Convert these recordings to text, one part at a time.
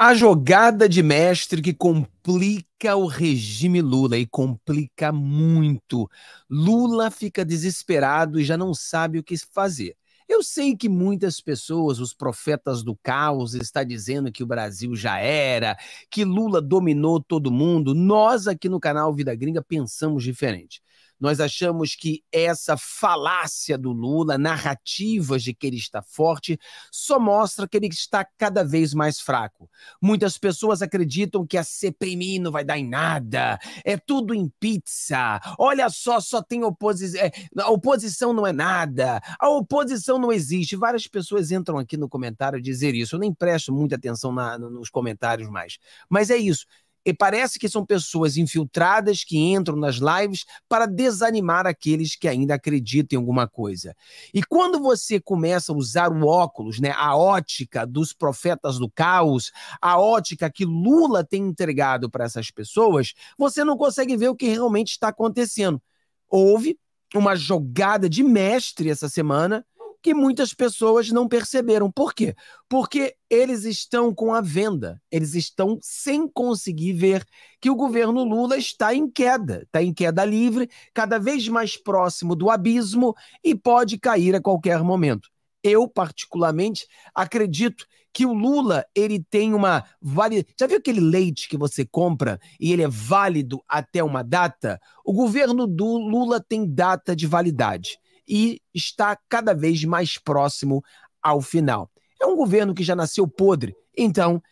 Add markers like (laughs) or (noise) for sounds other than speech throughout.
A jogada de mestre que complica o regime Lula e complica muito. Lula fica desesperado e já não sabe o que fazer. Eu sei que muitas pessoas, os profetas do caos, está dizendo que o Brasil já era, que Lula dominou todo mundo. Nós aqui no canal Vida Gringa pensamos diferente. Nós achamos que essa falácia do Lula, narrativas de que ele está forte, só mostra que ele está cada vez mais fraco. Muitas pessoas acreditam que a CPMI não vai dar em nada, é tudo em pizza. Olha só, só tem oposição. É, a oposição não é nada, a oposição não existe. Várias pessoas entram aqui no comentário dizer isso. Eu nem presto muita atenção na, nos comentários mais. Mas é isso. E parece que são pessoas infiltradas que entram nas lives para desanimar aqueles que ainda acreditam em alguma coisa. E quando você começa a usar o óculos, né, a ótica dos profetas do caos, a ótica que Lula tem entregado para essas pessoas, você não consegue ver o que realmente está acontecendo. Houve uma jogada de mestre essa semana que muitas pessoas não perceberam. Por quê? Porque eles estão com a venda, eles estão sem conseguir ver que o governo Lula está em queda, está em queda livre, cada vez mais próximo do abismo e pode cair a qualquer momento. Eu, particularmente, acredito que o Lula ele tem uma validade. Já viu aquele leite que você compra e ele é válido até uma data? O governo do Lula tem data de validade e está cada vez mais próximo ao final. É um governo que já nasceu podre, então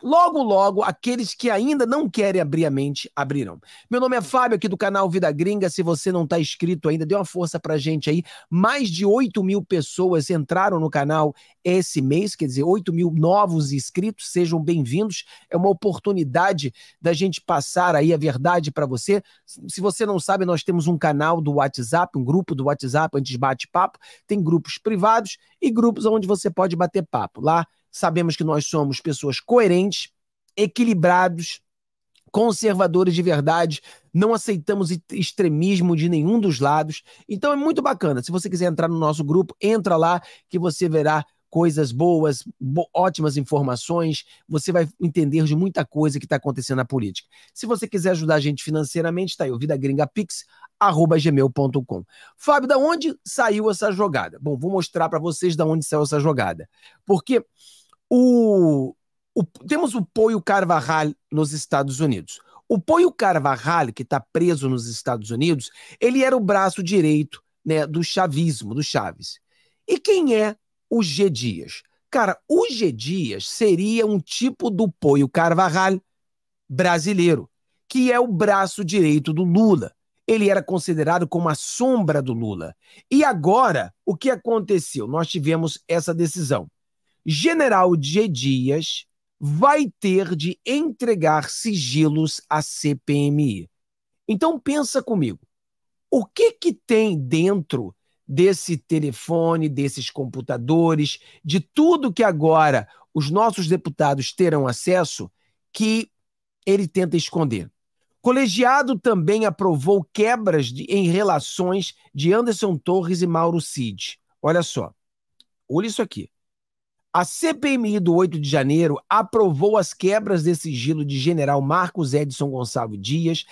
Logo, logo, aqueles que ainda não querem abrir a mente, abrirão. Meu nome é Fábio, aqui do canal Vida Gringa. Se você não está inscrito ainda, dê uma força a gente aí. Mais de 8 mil pessoas entraram no canal esse mês, quer dizer, 8 mil novos inscritos. Sejam bem-vindos. É uma oportunidade da gente passar aí a verdade para você. Se você não sabe, nós temos um canal do WhatsApp, um grupo do WhatsApp antes bate-papo. Tem grupos privados e grupos onde você pode bater papo. Lá sabemos que nós somos pessoas coerentes, equilibrados, conservadores de verdade, não aceitamos extremismo de nenhum dos lados. Então é muito bacana. Se você quiser entrar no nosso grupo, entra lá que você verá coisas boas, bo ótimas informações, você vai entender de muita coisa que está acontecendo na política. Se você quiser ajudar a gente financeiramente, está aí o vidagringapix.gmail.com. Fábio, da onde saiu essa jogada? Bom, vou mostrar para vocês da onde saiu essa jogada. Porque o, o, temos o Poio Carvajal nos Estados Unidos. O Poio Carvajal, que está preso nos Estados Unidos, ele era o braço direito né, do chavismo, do Chaves. E quem é o G. Dias? Cara, o G. Dias seria um tipo do Poio Carvajal brasileiro, que é o braço direito do Lula. Ele era considerado como a sombra do Lula. E agora, o que aconteceu? Nós tivemos essa decisão. General G. Dias vai ter de entregar sigilos à CPMI. Então pensa comigo, o que que tem dentro desse telefone, desses computadores, de tudo que agora os nossos deputados terão acesso que ele tenta esconder. Colegiado também aprovou quebras de, em relações de Anderson Torres e Mauro Cid. Olha só, olha isso aqui. A CPMI do 8 de janeiro aprovou as quebras de sigilo de general Marcos Edson Gonçalves Dias,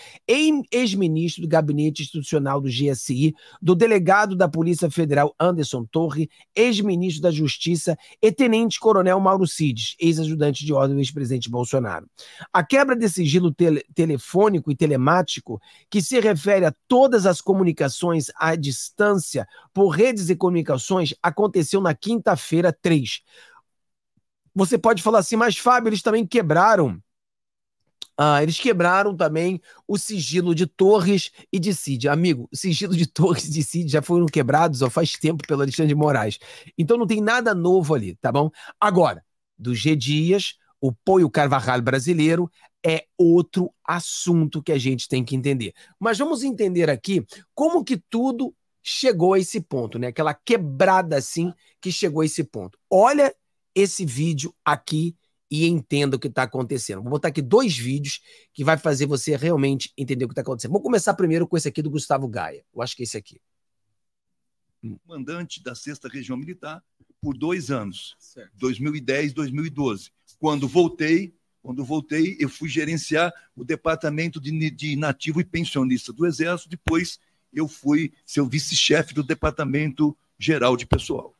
ex-ministro do Gabinete Institucional do GSI, do delegado da Polícia Federal Anderson Torre, ex-ministro da Justiça e tenente-coronel Mauro Cides, ex-ajudante de ordem do ex-presidente Bolsonaro. A quebra de sigilo tele telefônico e telemático, que se refere a todas as comunicações à distância por redes e comunicações, aconteceu na quinta-feira 3. Você pode falar assim, mas Fábio, eles também quebraram. Ah, eles quebraram também o sigilo de Torres e de Cid. Amigo, o sigilo de Torres e de Cid já foram quebrados ó, faz tempo pelo Alexandre de Moraes. Então não tem nada novo ali, tá bom? Agora, do G. Dias, o Poio Carvajal brasileiro é outro assunto que a gente tem que entender. Mas vamos entender aqui como que tudo chegou a esse ponto, né? Aquela quebrada assim que chegou a esse ponto. Olha esse vídeo aqui e entenda o que está acontecendo. Vou botar aqui dois vídeos que vai fazer você realmente entender o que está acontecendo. Vou começar primeiro com esse aqui do Gustavo Gaia. Eu acho que é esse aqui. Comandante da 6 Região Militar por dois anos, certo. 2010, 2012. Quando voltei, quando voltei, eu fui gerenciar o departamento de, de nativo e pensionista do Exército. Depois, eu fui seu vice-chefe do departamento geral de pessoal.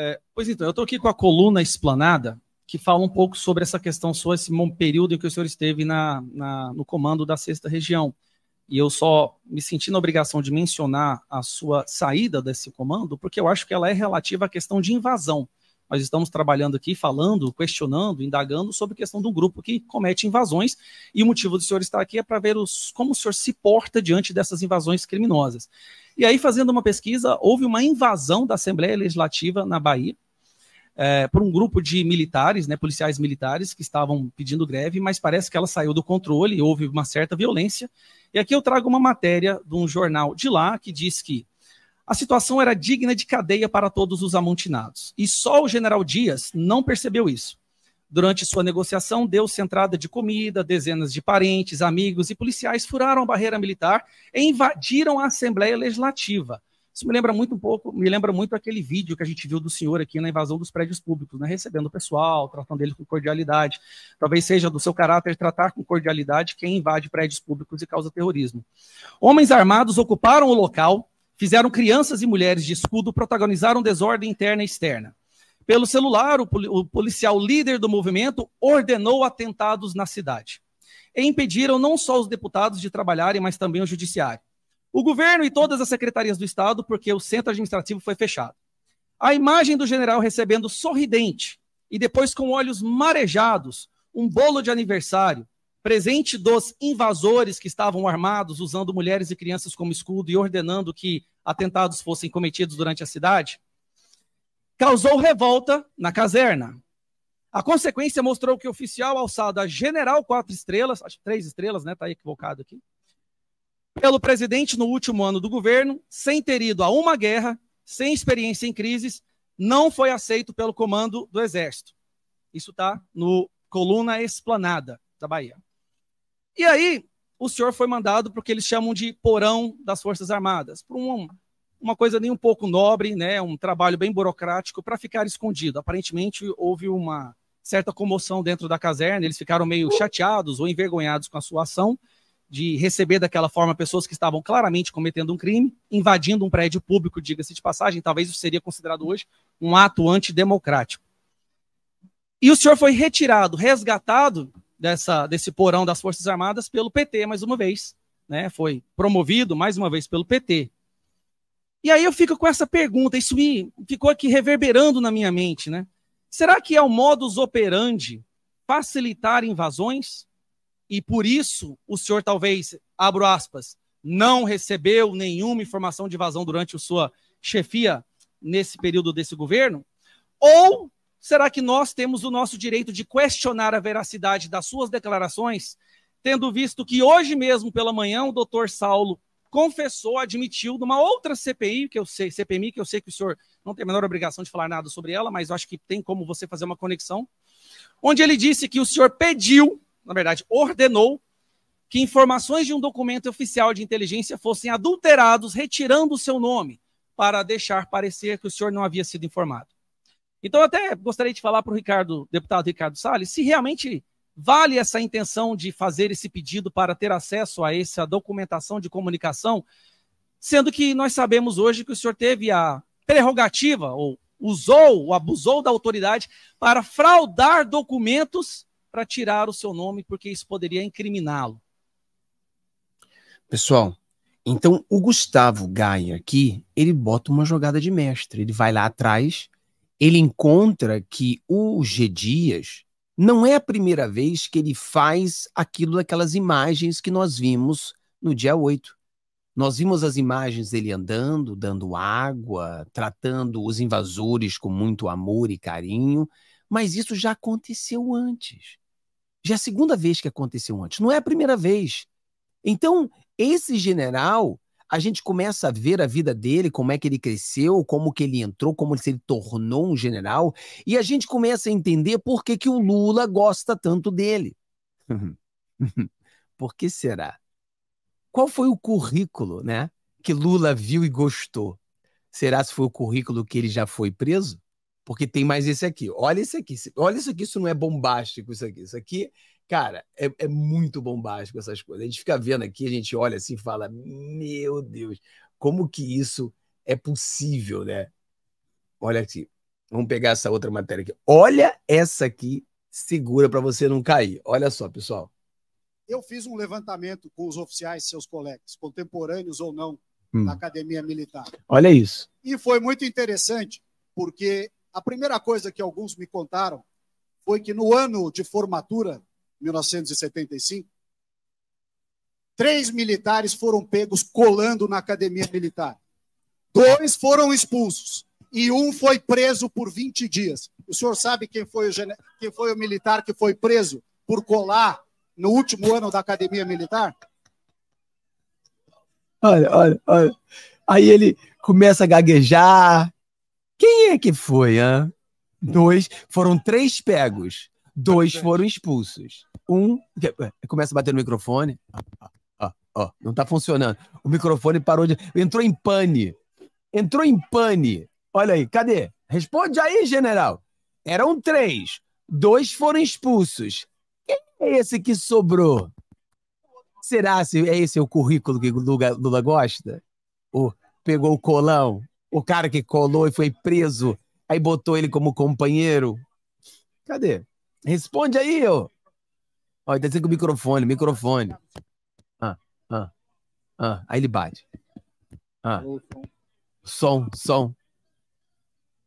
É, pois então, eu estou aqui com a coluna explanada, que fala um pouco sobre essa questão sua, esse período em que o senhor esteve na, na, no comando da sexta região. E eu só me senti na obrigação de mencionar a sua saída desse comando, porque eu acho que ela é relativa à questão de invasão. Nós estamos trabalhando aqui, falando, questionando, indagando sobre a questão de um grupo que comete invasões. E o motivo do senhor estar aqui é para ver os, como o senhor se porta diante dessas invasões criminosas. E aí, fazendo uma pesquisa, houve uma invasão da Assembleia Legislativa na Bahia é, por um grupo de militares, né, policiais militares, que estavam pedindo greve, mas parece que ela saiu do controle, houve uma certa violência. E aqui eu trago uma matéria de um jornal de lá que diz que a situação era digna de cadeia para todos os amontinados. E só o general Dias não percebeu isso. Durante sua negociação, deu-se entrada de comida, dezenas de parentes, amigos e policiais furaram a barreira militar e invadiram a Assembleia Legislativa. Isso me lembra muito um pouco, me lembra muito aquele vídeo que a gente viu do senhor aqui na invasão dos prédios públicos, né? recebendo o pessoal, tratando ele com cordialidade. Talvez seja do seu caráter tratar com cordialidade quem invade prédios públicos e causa terrorismo. Homens armados ocuparam o local, fizeram crianças e mulheres de escudo, protagonizaram desordem interna e externa. Pelo celular, o policial líder do movimento ordenou atentados na cidade. E impediram não só os deputados de trabalharem, mas também o judiciário. O governo e todas as secretarias do Estado, porque o centro administrativo foi fechado. A imagem do general recebendo sorridente e depois com olhos marejados um bolo de aniversário, presente dos invasores que estavam armados, usando mulheres e crianças como escudo e ordenando que atentados fossem cometidos durante a cidade, causou revolta na caserna. A consequência mostrou que o oficial alçado a general quatro estrelas, acho três estrelas, né? Tá equivocado aqui. Pelo presidente no último ano do governo, sem ter ido a uma guerra, sem experiência em crises, não foi aceito pelo comando do exército. Isso tá no coluna explanada da Bahia. E aí, o senhor foi mandado para o que eles chamam de porão das Forças Armadas, para um uma coisa nem um pouco nobre, né? Um trabalho bem burocrático para ficar escondido. Aparentemente houve uma certa comoção dentro da caserna, eles ficaram meio uhum. chateados ou envergonhados com a sua ação de receber daquela forma pessoas que estavam claramente cometendo um crime, invadindo um prédio público, diga-se de passagem, talvez isso seria considerado hoje um ato antidemocrático. E o senhor foi retirado, resgatado dessa, desse porão das Forças Armadas pelo PT mais uma vez, né? Foi promovido mais uma vez pelo PT. E aí eu fico com essa pergunta, isso me ficou aqui reverberando na minha mente, né? Será que é o modus operandi facilitar invasões? E por isso o senhor talvez, abro aspas, não recebeu nenhuma informação de invasão durante a sua chefia nesse período desse governo? Ou será que nós temos o nosso direito de questionar a veracidade das suas declarações, tendo visto que hoje mesmo pela manhã o doutor Saulo confessou, admitiu numa outra CPI, que eu sei, CPMI, que eu sei que o senhor não tem a menor obrigação de falar nada sobre ela, mas eu acho que tem como você fazer uma conexão, onde ele disse que o senhor pediu, na verdade, ordenou que informações de um documento oficial de inteligência fossem adulterados, retirando o seu nome, para deixar parecer que o senhor não havia sido informado. Então, até gostaria de falar para o Ricardo, deputado Ricardo Salles, se realmente Vale essa intenção de fazer esse pedido para ter acesso a essa documentação de comunicação, sendo que nós sabemos hoje que o senhor teve a prerrogativa, ou usou, ou abusou da autoridade para fraudar documentos para tirar o seu nome, porque isso poderia incriminá-lo. Pessoal, então o Gustavo Gaia aqui, ele bota uma jogada de mestre. Ele vai lá atrás, ele encontra que o G. Dias não é a primeira vez que ele faz aquilo daquelas imagens que nós vimos no dia 8. Nós vimos as imagens dele andando, dando água, tratando os invasores com muito amor e carinho, mas isso já aconteceu antes. Já é a segunda vez que aconteceu antes, não é a primeira vez. Então, esse general a gente começa a ver a vida dele, como é que ele cresceu, como que ele entrou, como se ele tornou um general, e a gente começa a entender por que, que o Lula gosta tanto dele. (laughs) por que será? Qual foi o currículo, né, que Lula viu e gostou? Será se foi o currículo que ele já foi preso? Porque tem mais esse aqui. Olha esse aqui. Olha isso aqui, isso não é bombástico isso aqui. Isso aqui Cara, é, é, muito bombástico essas coisas. A gente fica vendo aqui, a gente olha assim e fala: Meu Deus, como que isso é possível, né? Olha aqui, vamos pegar essa outra matéria aqui. Olha essa aqui, segura para você não cair. Olha só, pessoal. Eu fiz um levantamento com os oficiais, seus colegas, contemporâneos ou não, hum. na academia militar. Olha isso. E foi muito interessante, porque a primeira coisa que alguns me contaram foi que no ano de formatura 1975, três militares foram pegos colando na academia militar. Dois foram expulsos e um foi preso por 20 dias. O senhor sabe quem foi o, quem foi o militar que foi preso por colar no último ano da academia militar? Olha, olha, olha. Aí ele começa a gaguejar. Quem é que foi, hein? Dois, foram três pegos. Dois foram expulsos. Um é, começa a bater no microfone. Ó, não tá funcionando. O microfone parou de. Entrou em pane. Entrou em pane. Olha aí, cadê? Responde aí, general. Eram três. Dois foram expulsos. Quem é esse que sobrou? Será se é esse o currículo que Lula, Lula gosta? O, pegou o colão, o cara que colou e foi preso, aí botou ele como companheiro? Cadê? Responde aí, ô. Ó, ele tá dizendo que o microfone, microfone. Ah, ah, ah. Aí ele bate. Ah. Som, som.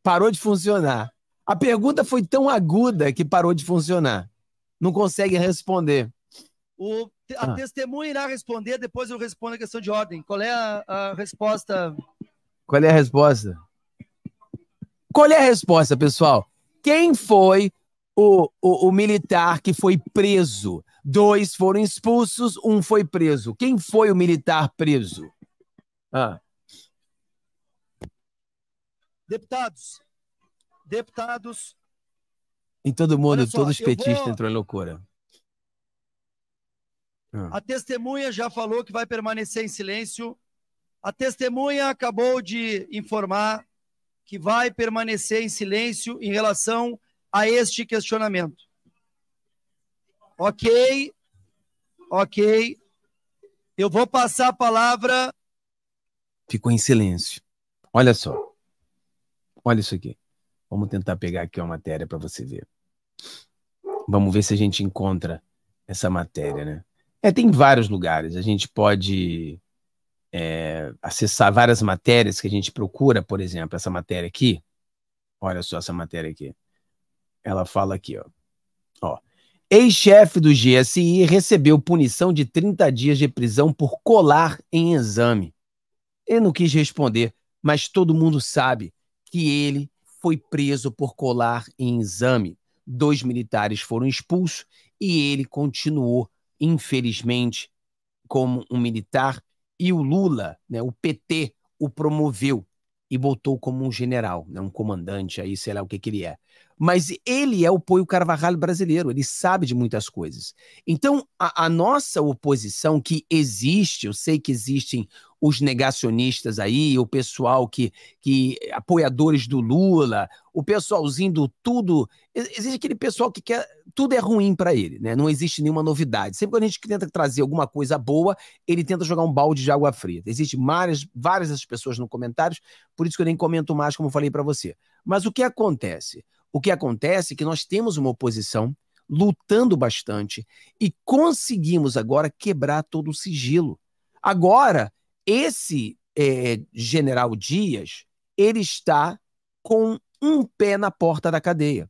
Parou de funcionar. A pergunta foi tão aguda que parou de funcionar. Não consegue responder. O, a ah. testemunha irá responder, depois eu respondo a questão de ordem. Qual é a, a resposta? Qual é a resposta? Qual é a resposta, pessoal? Quem foi o, o, o militar que foi preso. Dois foram expulsos, um foi preso. Quem foi o militar preso? Ah. Deputados. Deputados. Em todo mundo, só, todos os petistas vou... entrou em loucura. Ah. A testemunha já falou que vai permanecer em silêncio. A testemunha acabou de informar que vai permanecer em silêncio em relação a este questionamento. Ok, ok. Eu vou passar a palavra. Ficou em silêncio. Olha só. Olha isso aqui. Vamos tentar pegar aqui uma matéria para você ver. Vamos ver se a gente encontra essa matéria, né? É, tem vários lugares. A gente pode é, acessar várias matérias que a gente procura, por exemplo, essa matéria aqui. Olha só essa matéria aqui. Ela fala aqui, ó. ó Ex-chefe do GSI recebeu punição de 30 dias de prisão por colar em exame. Ele não quis responder, mas todo mundo sabe que ele foi preso por colar em exame. Dois militares foram expulsos e ele continuou, infelizmente, como um militar. E o Lula, né, o PT, o promoveu e botou como um general, né, um comandante aí, sei lá o que, que ele é mas ele é o Poio Carvajal brasileiro, ele sabe de muitas coisas. Então, a, a, nossa oposição, que existe, eu sei que existem os negacionistas aí, o pessoal que, que apoiadores do Lula, o pessoalzinho do tudo, existe aquele pessoal que quer, tudo é ruim para ele, né? Não existe nenhuma novidade. Sempre que a gente tenta trazer alguma coisa boa, ele tenta jogar um balde de água fria. Existem várias, várias dessas pessoas nos comentários, por isso que eu nem comento mais, como falei para você. Mas o que acontece? O que acontece é que nós temos uma oposição lutando bastante e conseguimos agora quebrar todo o sigilo. Agora, esse é, general Dias, ele está com um pé na porta da cadeia.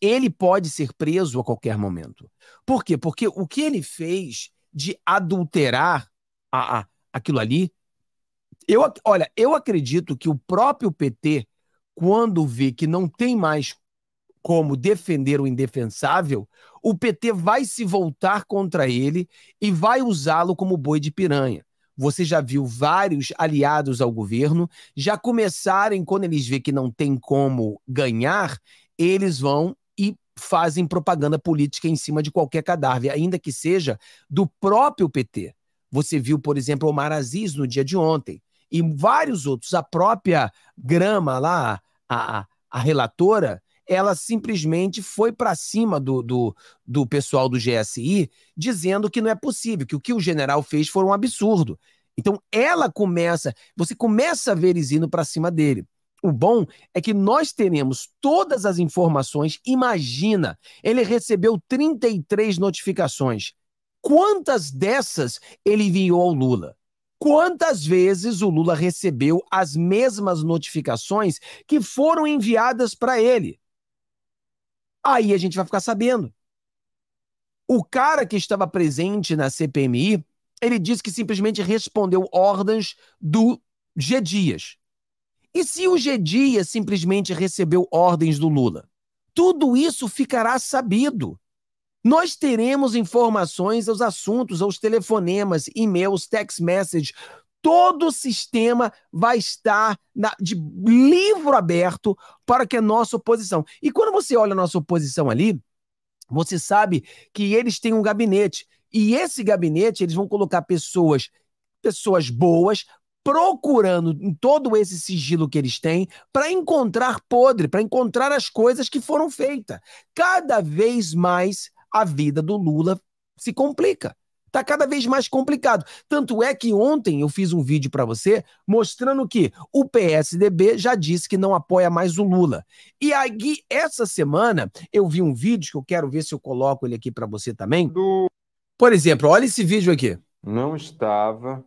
Ele pode ser preso a qualquer momento. Por quê? Porque o que ele fez de adulterar a, a, aquilo ali, eu, olha, eu acredito que o próprio PT, quando vê que não tem mais como defender o indefensável, o PT vai se voltar contra ele e vai usá-lo como boi de piranha. Você já viu vários aliados ao governo já começarem, quando eles vê que não tem como ganhar, eles vão e fazem propaganda política em cima de qualquer cadáver, ainda que seja do próprio PT. Você viu, por exemplo, Omar Aziz no dia de ontem e vários outros. A própria Grama lá, a, a relatora, ela simplesmente foi para cima do, do, do, pessoal do GSI, dizendo que não é possível, que o que o general fez foi um absurdo. Então ela começa, você começa a ver eles indo para cima dele. O bom é que nós teremos todas as informações. Imagina, ele recebeu 33 notificações. Quantas dessas ele enviou ao Lula? quantas vezes o Lula recebeu as mesmas notificações que foram enviadas para ele. Aí a gente vai ficar sabendo. O cara que estava presente na CPMI, ele disse que simplesmente respondeu ordens do G. Dias. E se o G. Dias simplesmente recebeu ordens do Lula? Tudo isso ficará sabido. Nós teremos informações aos assuntos, aos telefonemas, e-mails, text message, todo o sistema vai estar na, de livro aberto para que a nossa oposição. E quando você olha a nossa oposição ali, você sabe que eles têm um gabinete. E esse gabinete, eles vão colocar pessoas, pessoas boas, procurando em todo esse sigilo que eles têm para encontrar podre, para encontrar as coisas que foram feitas. Cada vez mais a vida do Lula se complica. Tá cada vez mais complicado. Tanto é que ontem eu fiz um vídeo para você mostrando que o PSDB já disse que não apoia mais o Lula. E aí, essa semana, eu vi um vídeo que eu quero ver se eu coloco ele aqui para você também. Do... Por exemplo, olha esse vídeo aqui. Não estava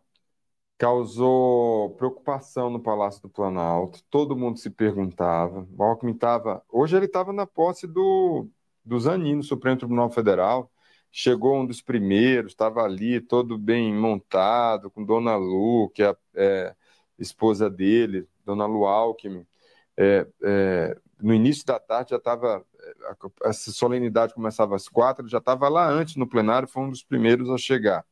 causou preocupação no Palácio do Planalto. Todo mundo se perguntava. O Alckmin estava. Hoje ele estava na posse do, do Zanin, no Supremo Tribunal Federal chegou um dos primeiros, estava ali todo bem montado, com Dona Lu, que é a é, esposa dele, Dona Lu Alckmin. É, é, no início da tarde já estava, é, essa solenidade começava às quatro, ele já estava lá antes no plenário, foi um dos primeiros a chegar.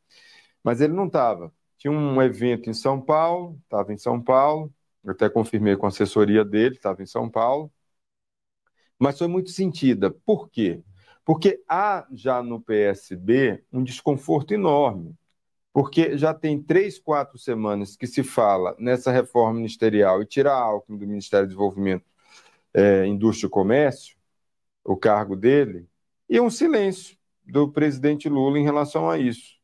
Mas ele não estava. Tinha um evento em São Paulo, estava em São Paulo, eu até confirmei com a assessoria dele, estava em São Paulo, mas foi muito sentida. Por quê? Porque há já no PSB um desconforto enorme, porque já tem três, quatro semanas que se fala nessa reforma ministerial e tirar Alckmin do Ministério do Desenvolvimento, é, Indústria e Comércio, o cargo dele, e um silêncio do presidente Lula em relação a isso.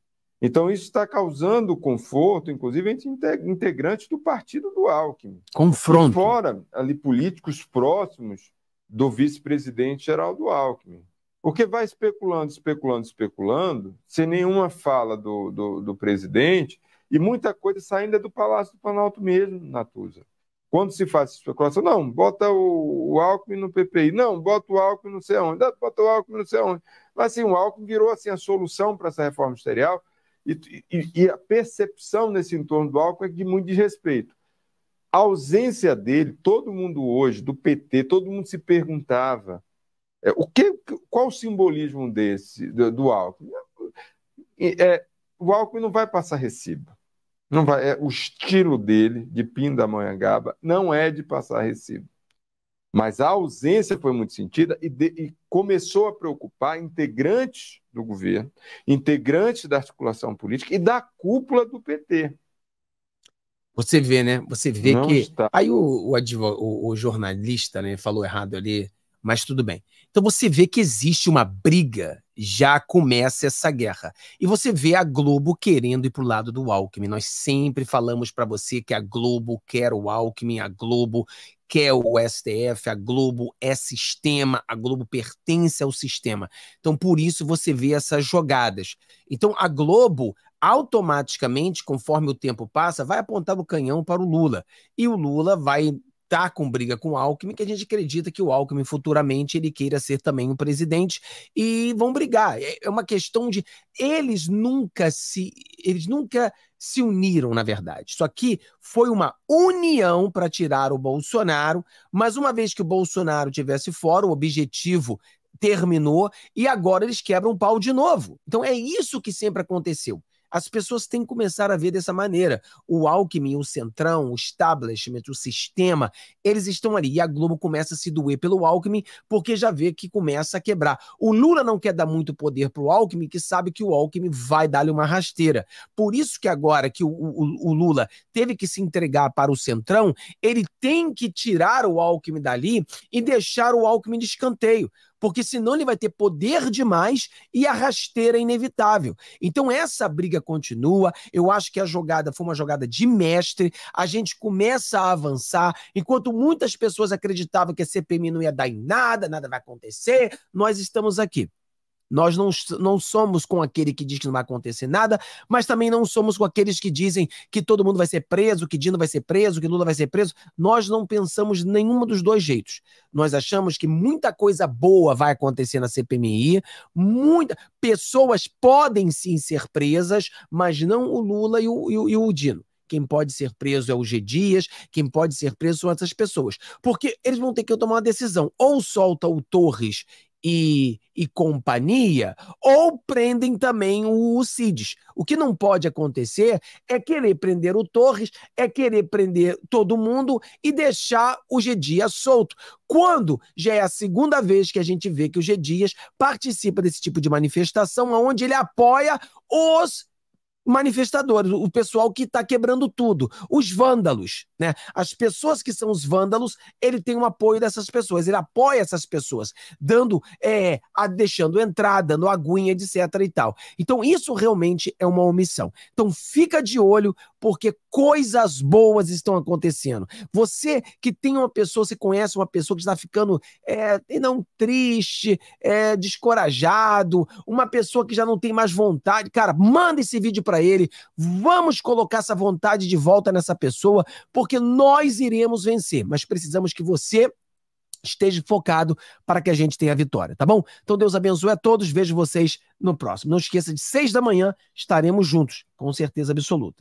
Então, isso está causando conforto, inclusive, entre integrantes do partido do Alckmin. Confronto. fora ali políticos próximos do vice-presidente Geraldo Alckmin. Porque vai especulando, especulando, especulando, sem nenhuma fala do, do, do presidente, e muita coisa saindo é do Palácio do Planalto mesmo, Natuza. Quando se faz especulação, não, bota o, o Alckmin no PPI, não, bota o Alckmin não sei onde, ah, bota o Alckmin não sei onde. Mas assim, o Alckmin virou assim, a solução para essa reforma ministerial, e, e, e, a percepção nesse entorno do Alckmin é de muito desrespeito. A ausência dele, todo mundo hoje, do PT, todo mundo se perguntava é, o que, qual o simbolismo desse do, do Alckmin? É, o Alckmin não vai passar recibo. Não vai, é, o estilo dele de Pindamonhangaba não é de passar recibo. Mas a ausência foi muito sentida e, de, e começou a preocupar integrantes do governo, integrantes da articulação política e da cúpula do PT. Você vê, né? Você vê não que. Está. Aí o, o, o, o jornalista né, falou errado ali mas tudo bem. Então você vê que existe uma briga, já começa essa guerra. E você vê a Globo querendo ir para o lado do Alckmin. Nós sempre falamos para você que a Globo quer o Alckmin, a Globo quer o STF, a Globo é sistema, a Globo pertence ao sistema. Então por isso você vê essas jogadas. Então a Globo automaticamente, conforme o tempo passa, vai apontar o canhão para o Lula. E o Lula vai tá com briga com o Alckmin, que a gente acredita que o Alckmin futuramente ele queira ser também o presidente e vão brigar. É, é uma questão de eles nunca se eles nunca se uniram, na verdade. Isso aqui foi uma união para tirar o Bolsonaro, mas uma vez que o Bolsonaro tivesse fora, o objetivo terminou e agora eles quebram o pau de novo. Então é isso que sempre aconteceu. As pessoas têm que começar a ver dessa maneira. O Alckmin, o Centrão, o establishment, o sistema, eles estão ali. E a Globo começa a se doer pelo Alckmin, porque já vê que começa a quebrar. O Lula não quer dar muito poder para o Alckmin, que sabe que o Alckmin vai dar-lhe uma rasteira. Por isso que agora que o, o, o Lula teve que se entregar para o Centrão, ele tem que tirar o Alckmin dali e deixar o Alckmin de escanteio porque senão ele vai ter poder demais e a rasteira é inevitável. Então essa briga continua. Eu acho que a jogada foi uma jogada de mestre. A gente começa a avançar, enquanto muitas pessoas acreditavam que a CPMI não ia dar em nada, nada vai acontecer, nós estamos aqui. Nós não, não somos com aquele que diz que não vai acontecer nada, mas também não somos com aqueles que dizem que todo mundo vai ser preso, que Dino vai ser preso, que Lula vai ser preso. Nós não pensamos nenhuma dos dois jeitos. Nós achamos que muita coisa boa vai acontecer na CPMI, muita, pessoas podem sim ser presas, mas não o Lula e o, e o, e o Dino quem pode ser preso é o G. Dias, quem pode ser preso são essas pessoas. Porque eles vão ter que tomar uma decisão. Ou solta o Torres e, e companhia, ou prendem também o, o Cides. O que não pode acontecer é querer prender o Torres, é querer prender todo mundo e deixar o Gedias solto. Quando já é a segunda vez que a gente vê que o Gedias participa desse tipo de manifestação, onde ele apoia os manifestadores, o pessoal que está quebrando tudo, os vândalos, né? As pessoas que são os vândalos, ele tem um apoio dessas pessoas, ele apoia essas pessoas, dando, é, a, deixando entrada, dando aguinha, etc e tal. Então isso realmente é uma omissão. Então fica de olho porque coisas boas estão acontecendo. Você que tem uma pessoa, você conhece uma pessoa que está ficando é, não triste, é, descorajado, uma pessoa que já não tem mais vontade, cara, manda esse vídeo para ele. Vamos colocar essa vontade de volta nessa pessoa, porque nós iremos vencer. Mas precisamos que você esteja focado para que a gente tenha a vitória, tá bom? Então Deus abençoe a todos, vejo vocês no próximo. Não esqueça de seis da manhã estaremos juntos, com certeza absoluta.